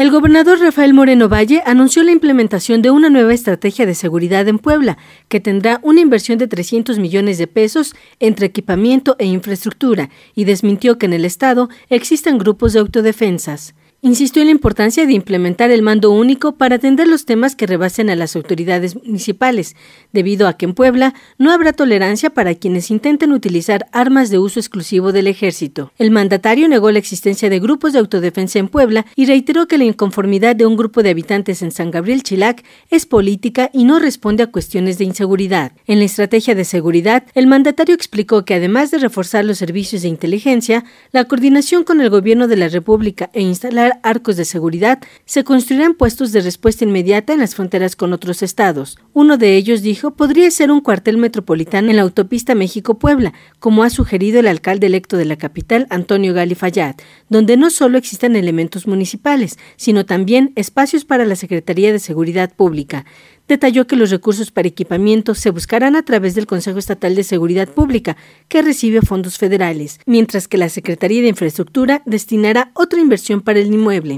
El gobernador Rafael Moreno Valle anunció la implementación de una nueva estrategia de seguridad en Puebla, que tendrá una inversión de 300 millones de pesos entre equipamiento e infraestructura, y desmintió que en el Estado existan grupos de autodefensas. Insistió en la importancia de implementar el mando único para atender los temas que rebasen a las autoridades municipales, debido a que en Puebla no habrá tolerancia para quienes intenten utilizar armas de uso exclusivo del ejército. El mandatario negó la existencia de grupos de autodefensa en Puebla y reiteró que la inconformidad de un grupo de habitantes en San Gabriel Chilac es política y no responde a cuestiones de inseguridad. En la estrategia de seguridad, el mandatario explicó que además de reforzar los servicios de inteligencia, la coordinación con el gobierno de la República e instalar arcos de seguridad, se construirán puestos de respuesta inmediata en las fronteras con otros estados. Uno de ellos, dijo, podría ser un cuartel metropolitano en la autopista México-Puebla, como ha sugerido el alcalde electo de la capital, Antonio Gali donde no solo existen elementos municipales, sino también espacios para la Secretaría de Seguridad Pública detalló que los recursos para equipamiento se buscarán a través del Consejo Estatal de Seguridad Pública, que recibe fondos federales, mientras que la Secretaría de Infraestructura destinará otra inversión para el inmueble.